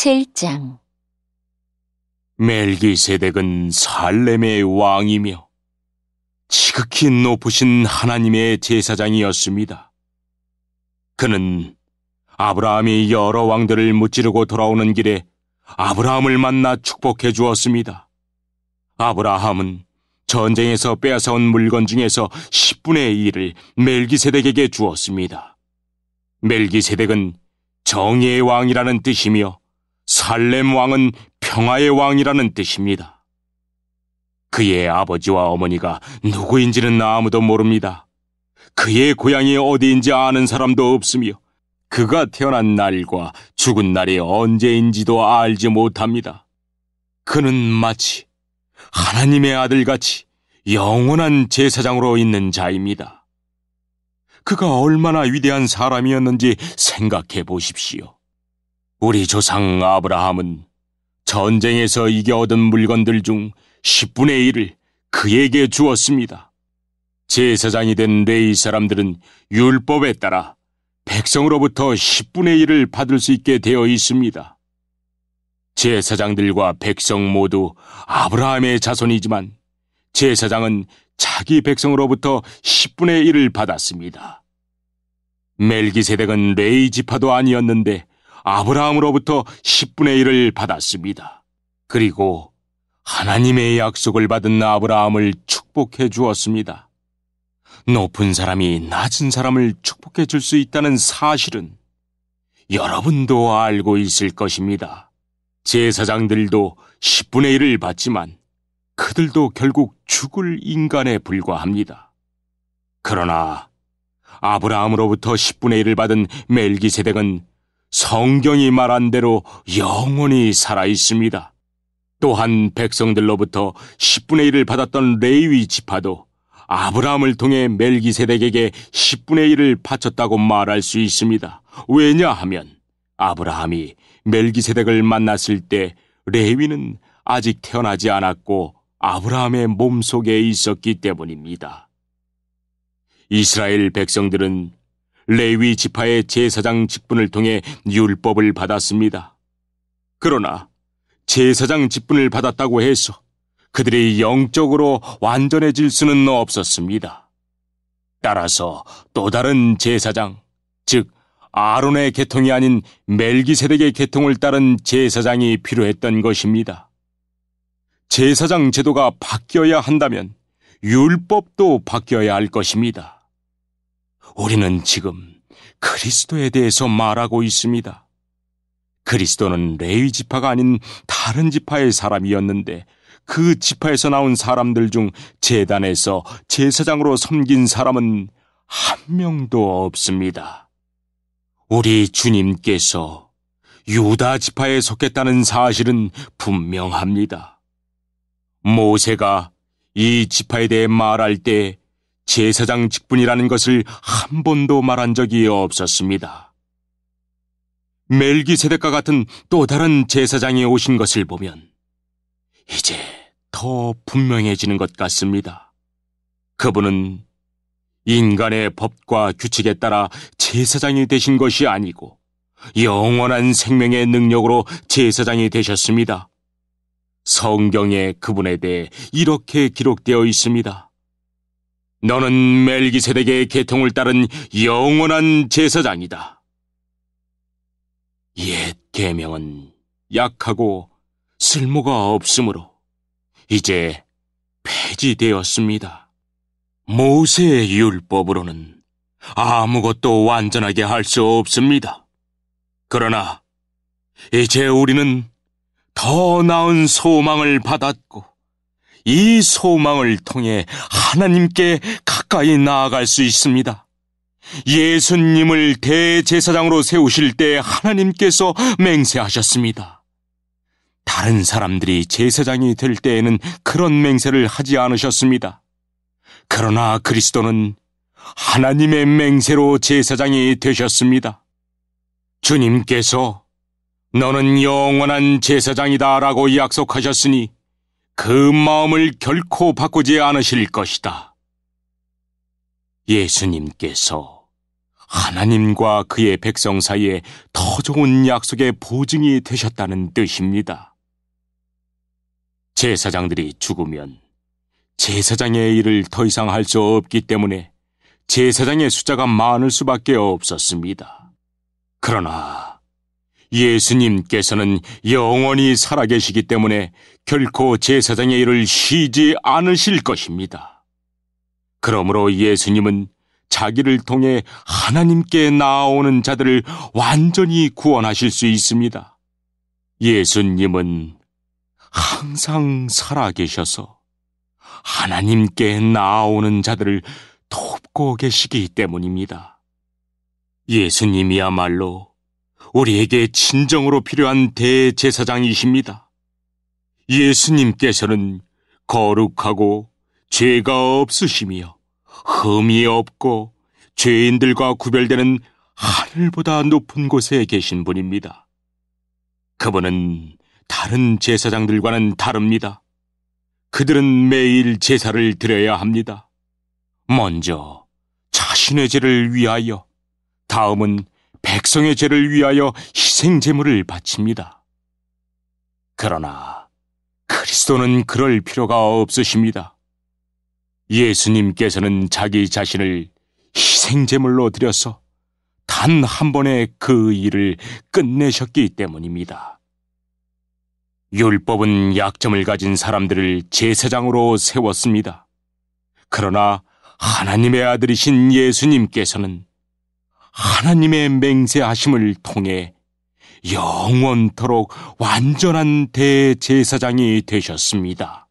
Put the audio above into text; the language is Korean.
7장 멜기세덱은 살렘의 왕이며 지극히 높으신 하나님의 제사장이었습니다. 그는 아브라함이 여러 왕들을 무찌르고 돌아오는 길에 아브라함을 만나 축복해 주었습니다. 아브라함은 전쟁에서 빼앗아온 물건 중에서 10분의 1을 멜기세덱에게 주었습니다. 멜기세덱은 정의의 왕이라는 뜻이며 살렘 왕은 평화의 왕이라는 뜻입니다. 그의 아버지와 어머니가 누구인지는 아무도 모릅니다. 그의 고향이 어디인지 아는 사람도 없으며 그가 태어난 날과 죽은 날이 언제인지도 알지 못합니다. 그는 마치 하나님의 아들같이 영원한 제사장으로 있는 자입니다. 그가 얼마나 위대한 사람이었는지 생각해 보십시오. 우리 조상 아브라함은 전쟁에서 이겨 얻은 물건들 중 10분의 1을 그에게 주었습니다. 제사장이 된 레이 사람들은 율법에 따라 백성으로부터 10분의 1을 받을 수 있게 되어 있습니다. 제사장들과 백성 모두 아브라함의 자손이지만 제사장은 자기 백성으로부터 10분의 1을 받았습니다. 멜기세덱은 레이 지파도 아니었는데 아브라함으로부터 10분의 1을 받았습니다. 그리고 하나님의 약속을 받은 아브라함을 축복해 주었습니다. 높은 사람이 낮은 사람을 축복해 줄 수 있다는 사실은 여러분도 알고 있을 것입니다. 제사장들도 10분의 1을 받지만 그들도 결국 죽을 인간에 불과합니다. 그러나 아브라함으로부터 10분의 1을 받은 멜기세덱은 성경이 말한 대로 영원히 살아 있습니다. 또한 백성들로부터 10분의 1을 받았던 레이위 지파도 아브라함을 통해 멜기세덱에게 10분의 1을 바쳤다고 말할 수 있습니다. 왜냐하면 아브라함이 멜기세덱을 만났을 때 레위는 아직 태어나지 않았고 아브라함의 몸속에 있었기 때문입니다. 이스라엘 백성들은 레위 지파의 제사장 직분을 통해 율법을 받았습니다. 그러나 제사장 직분을 받았다고 해서 그들이 영적으로 완전해질 수는 없었습니다. 따라서 또 다른 제사장, 즉 아론의 계통이 아닌 멜기세덱의 계통을 따른 제사장이 필요했던 것입니다. 제사장 제도가 바뀌어야 한다면 율법도 바뀌어야 할 것입니다. 우리는 지금 그리스도에 대해서 말하고 있습니다. 그리스도는 레위 지파가 아닌 다른 지파의 사람이었는데 그 지파에서 나온 사람들 중 재단에서 제사장으로 섬긴 사람은 한 명도 없습니다. 우리 주님께서 유다 지파에 속했다는 사실은 분명합니다. 모세가 이 지파에 대해 말할 때 제사장 직분이라는 것을 한 번도 말한 적이 없었습니다. 멜기세덱과 같은 또 다른 제사장이 오신 것을 보면 이제 더 분명해지는 것 같습니다. 그분은 인간의 법과 규칙에 따라 제사장이 되신 것이 아니고 영원한 생명의 능력으로 제사장이 되셨습니다. 성경에 그분에 대해 이렇게 기록되어 있습니다. 너는 멜기세덱의 계통을 따른 영원한 제사장이다. 옛 계명은 약하고 쓸모가 없으므로 이제 폐지되었습니다. 모세의 율법으로는 아무것도 완전하게 할 수 없습니다. 그러나 이제 우리는 더 나은 소망을 받았고 이 소망을 통해 하나님께 가까이 나아갈 수 있습니다. 예수님을 대제사장으로 세우실 때 하나님께서 맹세하셨습니다. 다른 사람들이 제사장이 될 때에는 그런 맹세를 하지 않으셨습니다. 그러나 그리스도는 하나님의 맹세로 제사장이 되셨습니다. 주님께서 너는 영원한 제사장이다 라고 약속하셨으니 그 마음을 결코 바꾸지 않으실 것이다. 예수님께서 하나님과 그의 백성 사이에 더 좋은 약속의 보증이 되셨다는 뜻입니다. 제사장들이 죽으면 제사장의 일을 더 이상 할 수 없기 때문에 제사장의 숫자가 많을 수밖에 없었습니다. 그러나 예수님께서는 영원히 살아계시기 때문에 결코 제사장의 일을 쉬지 않으실 것입니다. 그러므로 예수님은 자기를 통해 하나님께 나아오는 자들을 완전히 구원하실 수 있습니다. 예수님은 항상 살아계셔서 하나님께 나아오는 자들을 돕고 계시기 때문입니다. 예수님이야말로 우리에게 진정으로 필요한 대제사장이십니다. 예수님께서는 거룩하고 죄가 없으시며 흠이 없고 죄인들과 구별되는 하늘보다 높은 곳에 계신 분입니다. 그분은 다른 제사장들과는 다릅니다. 그들은 매일 제사를 드려야 합니다. 먼저 자신의 죄를 위하여, 다음은 백성의 죄를 위하여 희생 제물을 바칩니다. 그러나 그리스도는 그럴 필요가 없으십니다. 예수님께서는 자기 자신을 희생 제물로 드려서 단 한 번에 그 일을 끝내셨기 때문입니다. 율법은 약점을 가진 사람들을 제사장으로 세웠습니다. 그러나 하나님의 아들이신 예수님께서는 하나님의 맹세하심을 통해 영원토록 완전한 대제사장이 되셨습니다.